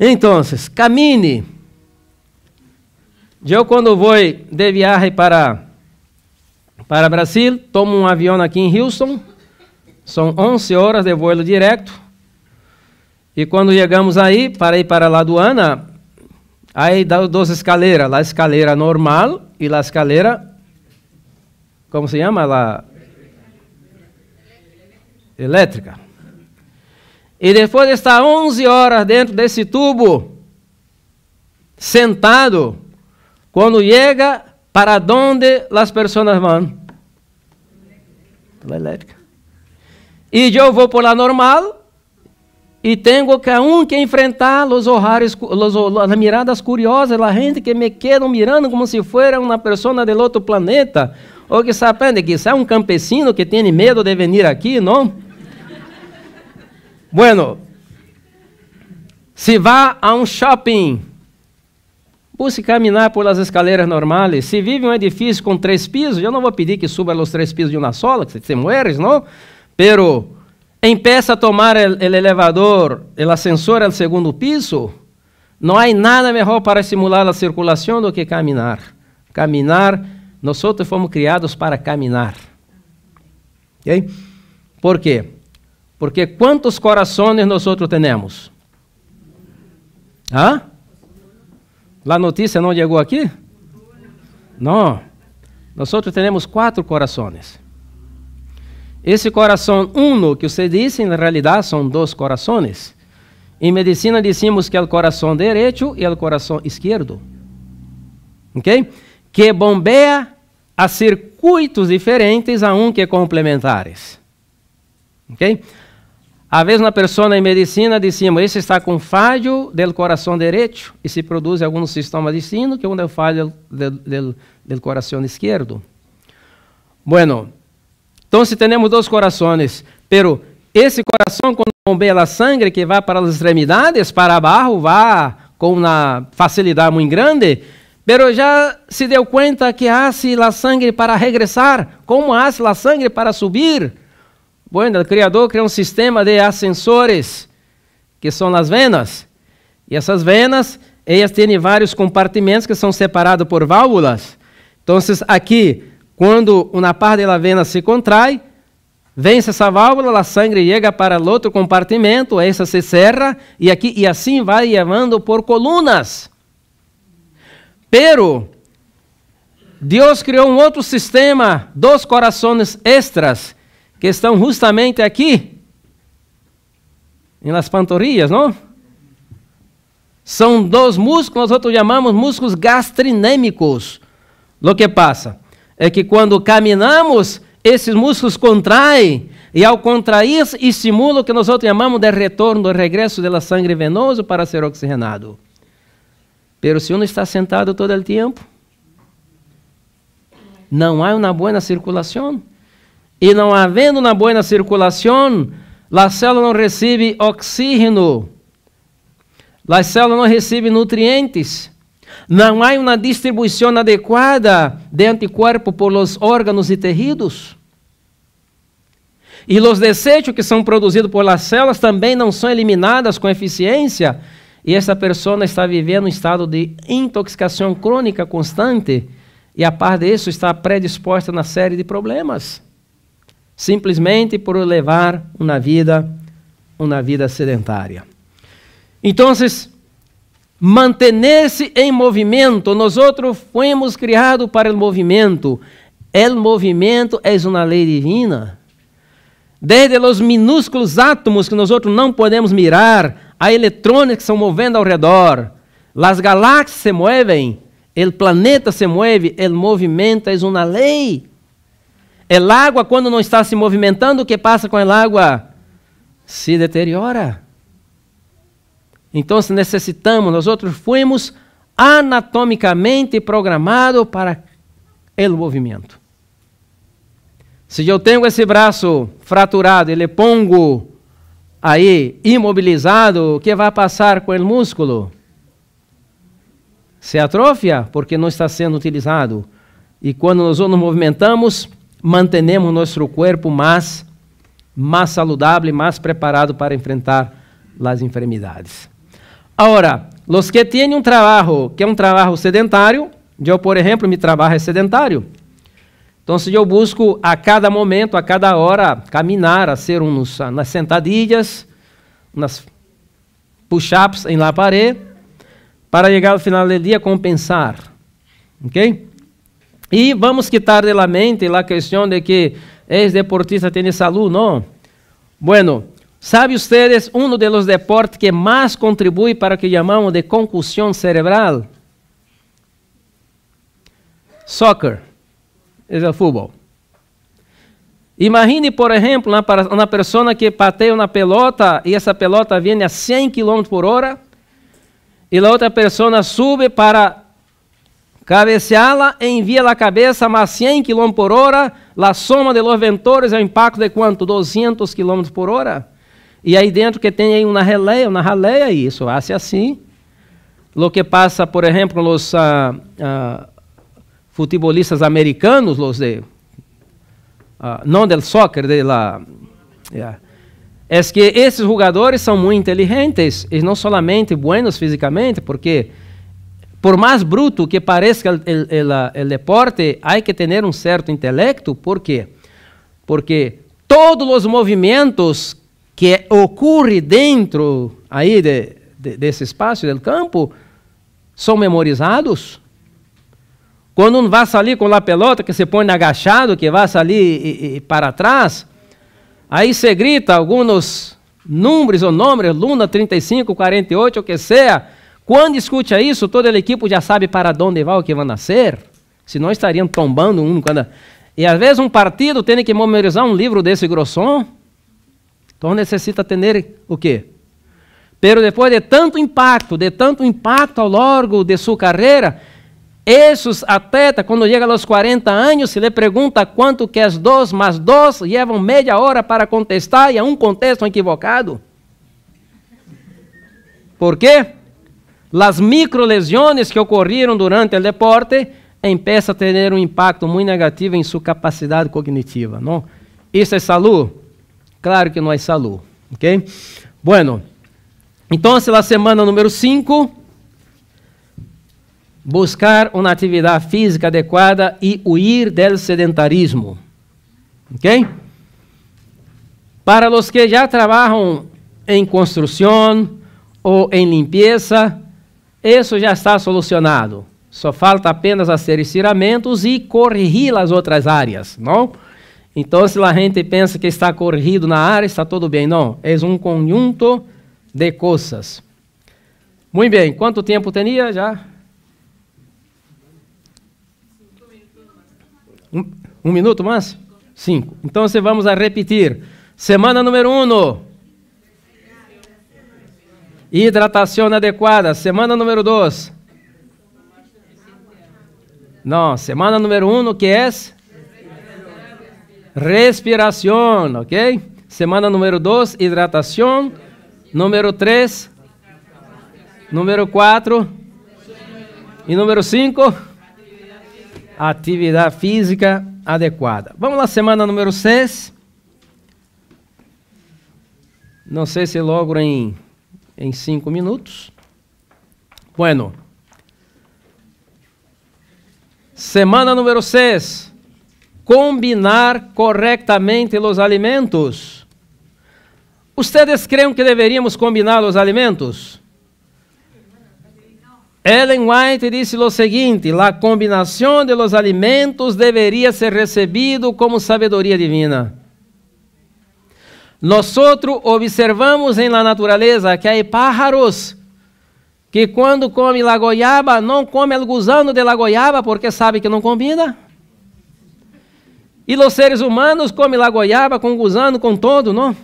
Então, camine. Eu quando vou de viaje para para Brasil, tomo um avião aqui em Houston, são 11 horas de voo direto, e quando chegamos aí, para ir para a aduana, aí dá duas escaleiras, a escaleira normal e a escaleira, como se chama? La... Elétrica. E depois de estar 11 horas dentro desse tubo, sentado, quando chega para onde as pessoas vão? Pela elétrica. E eu vou por lá normal e tenho que um que enfrentar os horários, as miradas curiosas, a gente que me queda mirando como se fosse uma pessoa de outro planeta, ou que sabe que é um campesino que tem medo de vir aqui, não? bueno, se vá a um shopping por caminhar por as escaleras normais, se vive um edifício com três pisos, eu não vou pedir que suba os três pisos de uma sola, que se morre, não? Pero empieza a tomar o elevador, o ascensor ao segundo piso, não há nada melhor para simular a circulação do que caminhar. Caminhar, nós fomos criados para caminhar. Okay? Por quê? Porque quantos corações nós temos? Hã? La notícia não chegou aqui? Não. Nós outros temos quatro corações. Esse coração uno que você disse, na realidade, são dois corações. Em medicina, dizemos que é o coração direito e é o coração esquerdo. Ok? Que bombeia a circuitos diferentes a um que complementares. Ok? vezes uma pessoa em medicina dizia: assim, esse está com falho do coração direito e se produz algum sistema de sino que é o falho do coração esquerdo. Bueno, então se temos dois corações, pero esse coração quando bombeia a sangue que vai para as extremidades, para abaixo, vai com uma facilidade muito grande, pero já se deu conta que se a sangue para regressar, como se a sangue para subir? Bueno, o Criador criou um sistema de ascensores que são as venas. E essas venas, elas têm vários compartimentos que são separados por válvulas. Então, aqui, quando uma parte da vena se contrai, vence essa válvula, a sangue chega para o outro compartimento, essa se cerra e aqui e assim vai levando por colunas. Pero Deus criou um outro sistema, dois corações extras que estão justamente aqui, em las pantorrilhas, não? São dois músculos, nós outros chamamos músculos gastrinêmicos. O que passa? É que quando caminhamos, esses músculos contraem, e ao contrair, estimula o que nós outros chamamos de retorno, de regresso da sangue venoso para ser oxigenado. Pero se você uno está sentado todo o tempo, não há uma boa circulação e não havendo uma boa circulação, a célula não recebe oxígeno, a célula não recebe nutrientes, não há uma distribuição adequada de anticorpo por los órgãos e tecidos. E os desechos que são produzidos por las células também não são eliminados com eficiência. E essa pessoa está vivendo um estado de intoxicação crônica constante. E a par disso, está predisposta a uma série de problemas simplesmente por levar uma vida uma vida sedentária. Então, manter-se em movimento, nós outros fomos criados para o movimento. O movimento é uma lei divina. Desde os minúsculos átomos que nós outros não podemos mirar, a eletrônica que estão movendo ao redor, as galáxias se movem, o planeta se move, o movimento é uma lei. É água, quando não está se movimentando, o que passa com a água? Se deteriora. Então, se necessitamos, nós outros fomos anatomicamente programados para o movimento. Se eu tenho esse braço fraturado e le pongo aí imobilizado, o que vai passar com o músculo? Se atrofia porque não está sendo utilizado. E quando nós nos movimentamos, mantenemos nosso corpo mais, mais saudável, mais preparado para enfrentar as enfermidades. Agora, os que têm um trabalho que é um trabalho sedentário, eu, por exemplo, meu trabalho é sedentário. Então, se eu busco a cada momento, a cada hora, caminhar, fazer uns, nas sentadilhas, nas push-ups em la parede, para chegar ao final do dia compensar. Ok? E vamos quitar de la mente a questão de que ex deportista, tem salud, não? Bueno, ¿sabe ustedes um dos deportes que mais contribui para o que chamamos de concussão cerebral? Soccer, é o futebol. Imagine, por exemplo, uma pessoa que pateia uma pelota e essa pelota vem a 100 km por hora, e a outra pessoa sube para Cabeceala, envia la cabeça a 100 km por hora, la soma de los ventores é o impacto de quanto? 200 km por hora. E aí dentro que tem aí uma releia, uma raleia, e isso faz assim. Lo que passa, por exemplo, os uh, ah, uh, ah, futebolistas americanos, de, uh, não del soccer, de la, yeah. é que esses jogadores são muito inteligentes, e não somente buenos fisicamente, porque por mais bruto que pareça o deporte, há que ter um certo intelecto. ¿Por quê? Porque todos os movimentos que ocorrem dentro aí de, de, desse campo são memorizados. Quando um vai sair com a pelota, que se põe agachado, que vai sair e, e, para trás, aí se grita alguns números ou nomes, Luna 35, 48, o que seja, quando escute isso, toda a equipe já sabe para onde vai o que vai nascer, senão estariam tombando um quando E às vezes um partido tem que memorizar um livro desse grosso? então necessita ter o quê? Pero depois de tanto impacto, de tanto impacto ao longo de sua carreira, esses atletas, quando chegam aos 40 anos, se lhe pergunta quanto que dois mais dois, levam meia hora para contestar e é um contexto equivocado. Por quê? As microlesões que ocorreram durante o deporte empiezan a ter um impacto muito negativo em sua capacidade cognitiva, não? Isso é salud? Claro que não é salud, ok? Bueno, então, a semana número 5, buscar uma atividade física adequada e huir del sedentarismo, ok? Para os que já trabalham em construção ou em limpeza, isso já está solucionado. Só falta apenas hacer estiramentos e corrigir as outras áreas, não? Então, se a gente pensa que está corrigido na área, está tudo bem. Não, é um conjunto de coisas. Muito bem, quanto tempo tinha já? Um, um minuto mais? Cinco. Então, vamos a repetir. Semana número um. Hidratação adequada, semana número 2. Não, semana número 1, um, que é? Respiração, ok? Semana número 2, hidratação. Número 3, número 4 e número 5, atividade física adequada. Vamos lá, semana número 6. Não sei se logro em em cinco minutos. Bueno. Semana número 6. Combinar corretamente os alimentos. Ustedes creem que deveríamos combinar os alimentos? Ellen White disse o seguinte: a combinação de los alimentos deveria ser recebido como sabedoria divina. Nós outro observamos em la natureza que há pájaros que quando come la goiaba não come o gusano de la goiaba porque sabe que não combina. E os seres humanos comem la goiaba com gusano, com todo, não?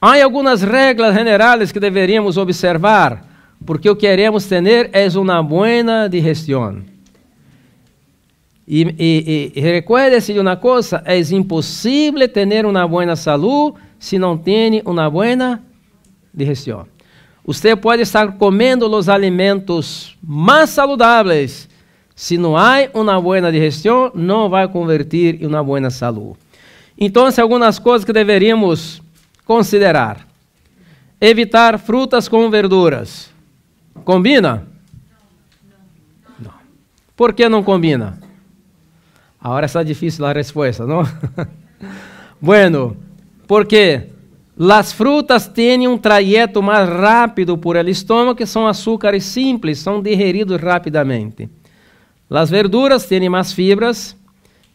Há algumas regras generais que deveríamos observar, porque o que queremos ter é uma boa digestão. E y, y, recuérdese de uma coisa: é impossível ter uma boa saúde se não tem uma boa digestão. Você pode estar comendo os alimentos mais saudáveis. Se não há uma boa digestão, não vai convertir em uma boa saúde. Então, algumas coisas que deveríamos considerar: evitar frutas com verduras. Combina? Não. Por que não combina? Ahora está difícil la respuesta, ¿no? bueno, porque las frutas tienen un trayecto más rápido por el estómago, que son azúcares simples, son digeridos rapidamente. Las verduras tienen más fibras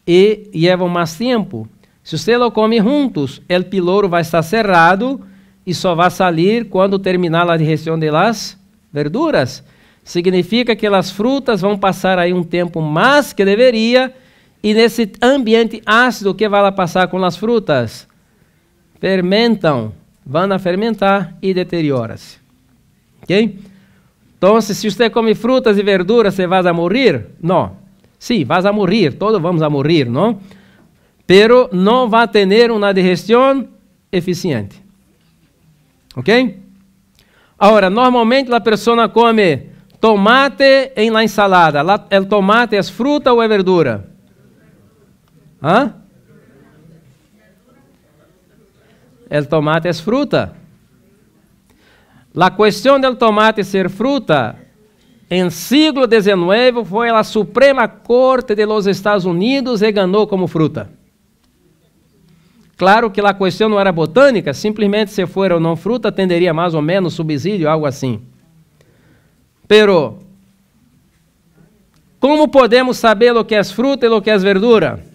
y llevan más tiempo. Se você lo come juntos, el piloro vai estar cerrado e só vai sair quando terminar a digestão das verduras. Significa que as frutas vão passar aí um tempo mais que deveria e nesse ambiente ácido, o que vai lá passar com as frutas? Fermentam, vão a fermentar e deteriora-se. Ok? Então, se você come frutas e verduras, você vai a morrer? Não. Sim, vas a morrer, todos vamos a morrer, não? Pero não vai ter uma digestão eficiente. Ok? Agora, normalmente a pessoa come tomate em la ensalada. La, el tomate é fruta ou é verdura? Hã? El tomate é fruta. La cuestión del tomate ser fruta, em siglo XIX, foi a Suprema Corte de los Estados Unidos e ganhou como fruta. Claro que a questão não era botânica, simplesmente se for ou não fruta, tenderia mais ou menos subsídio, algo assim. Pero, como podemos saber o que é fruta e o que é verdura?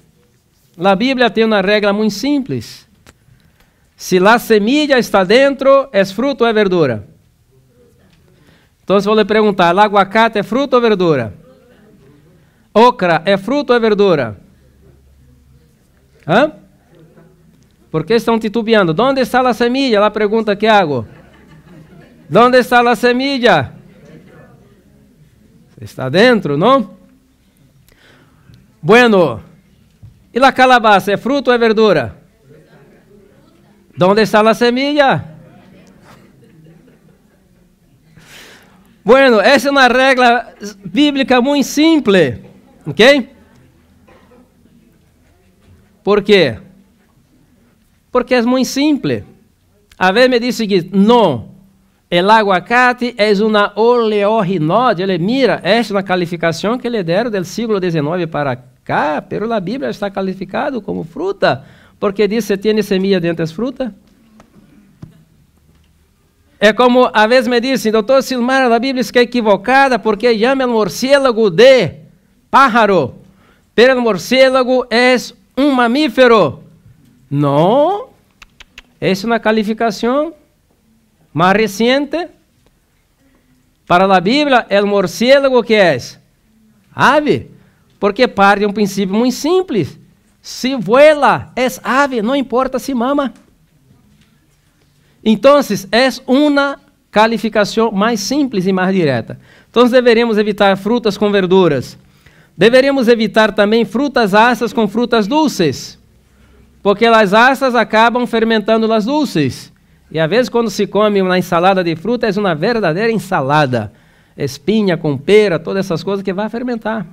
Na Bíblia tem uma regra muito simples. Se lá semilla está dentro, é fruto ou é verdura? Então eu vou lhe perguntar, aguacate é fruto ou verdura? Ocra é fruto ou é verdura? Hã? Por que estão titubeando? Onde está a semilla? Ela pergunta que hago. Onde está a semilla? Está dentro, não? Bueno, e a calabaza é fruto ou é verdura? De onde está a semilla? Bueno, essa é uma regra bíblica muito simples, ok? Por quê? Porque é muito simples. A vez me disse que não, o aguacate é uma oleorinóide, ele mira, esta é uma qualificação que lhe deram do século XIX para Cá, pero la Bíblia está calificado como fruta, porque dice, tiene semilla dentro es fruta. É como, a vez me dizem, doutor Silmar, a Bíblia está é equivocada porque chama o morcélago de pájaro. Pero o morcélago é um mamífero. Não, é uma qualificação mais recente. Para a Bíblia, o morcélago que é ave. Porque parte de um princípio muito simples. Se vuela, é ave, não importa se mama. Então, é uma calificação mais simples e mais direta. Então, deveríamos evitar frutas com verduras. Deveríamos evitar também frutas assas com frutas dulces, porque as assas acabam fermentando as dulces. E às vezes, quando se come uma ensalada de frutas, é uma verdadeira ensalada. Espinha com pera, todas essas coisas que vai fermentar.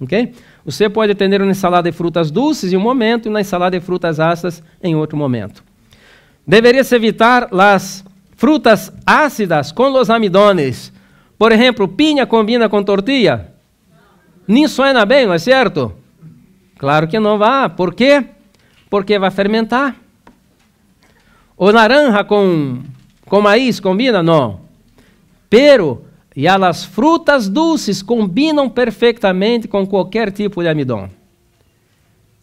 Ok? Você pode atender uma ensalada de frutas doces em um momento e uma ensalada de frutas ácidas em outro momento. Deveria-se evitar as frutas ácidas com os amidones. Por exemplo, pinha combina com tortilha? Nem suena bem, não é certo? Claro que não vá. Por quê? Porque vai fermentar. O naranja com, com maíz combina? Não. Pero e as frutas dulces combinam perfeitamente com qualquer tipo de amidon.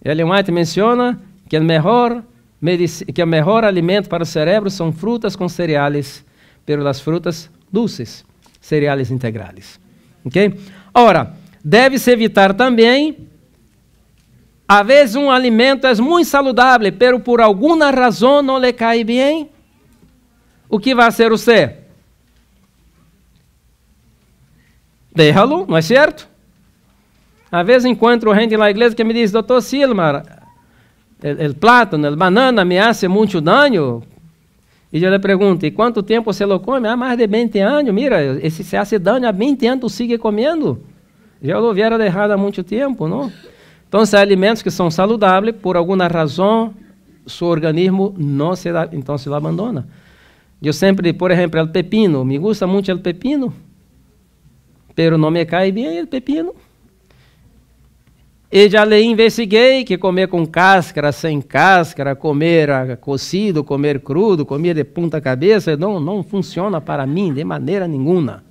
Ellen White menciona que o melhor, que o melhor alimento para o cérebro são frutas com cereais, pelas frutas dulces, cereais integrais. Ok? Ora, deve-se evitar também às vezes um alimento é muito saudável, pero por alguma razão não lhe cai bem. O que vai ser o ser? Deixa-lo, não é certo? Às vezes encontro gente na igreja que me diz, doutor Silmar, o plátano, a banana me hace muito dano. E eu lhe pergunto, e quanto tempo você lo come? Ah, mais de 20 anos. Mira, esse se hace dano há 20 anos, sigue comendo. Já lo viera errado há muito tempo, não? Então, são alimentos que são saudáveis, por alguma razão, seu organismo não se, então se abandona. Eu sempre, por exemplo, o pepino, me gusta muito o pepino pelo nome o pepino. E já lhe investiguei que comer com cáscara, sem cáscara, comer cocido, comer crudo, comer de ponta cabeça, não, não funciona para mim de maneira nenhuma.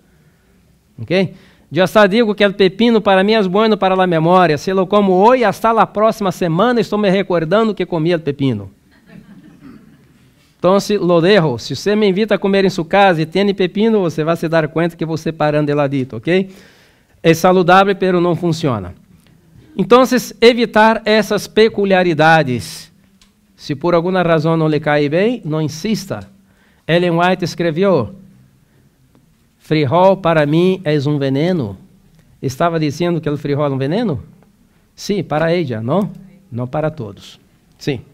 Ok? Já está digo que o pepino para mim é bueno para a memória. Se eu como hoje, até a próxima semana estou me recordando que comia o pepino. Então, se dejo. se você me invita a comer em sua casa e tem pepino, você vai se dar conta que você parando de ladito, ok? É saudável, pero não funciona. Então, evitar essas peculiaridades. Se por alguma razão não lhe cai bem, não insista. Ellen White escreveu: Frijol para mim é um veneno. Estava dizendo que o frijol é um veneno? Sim, para ella, não? Não para todos. Sim.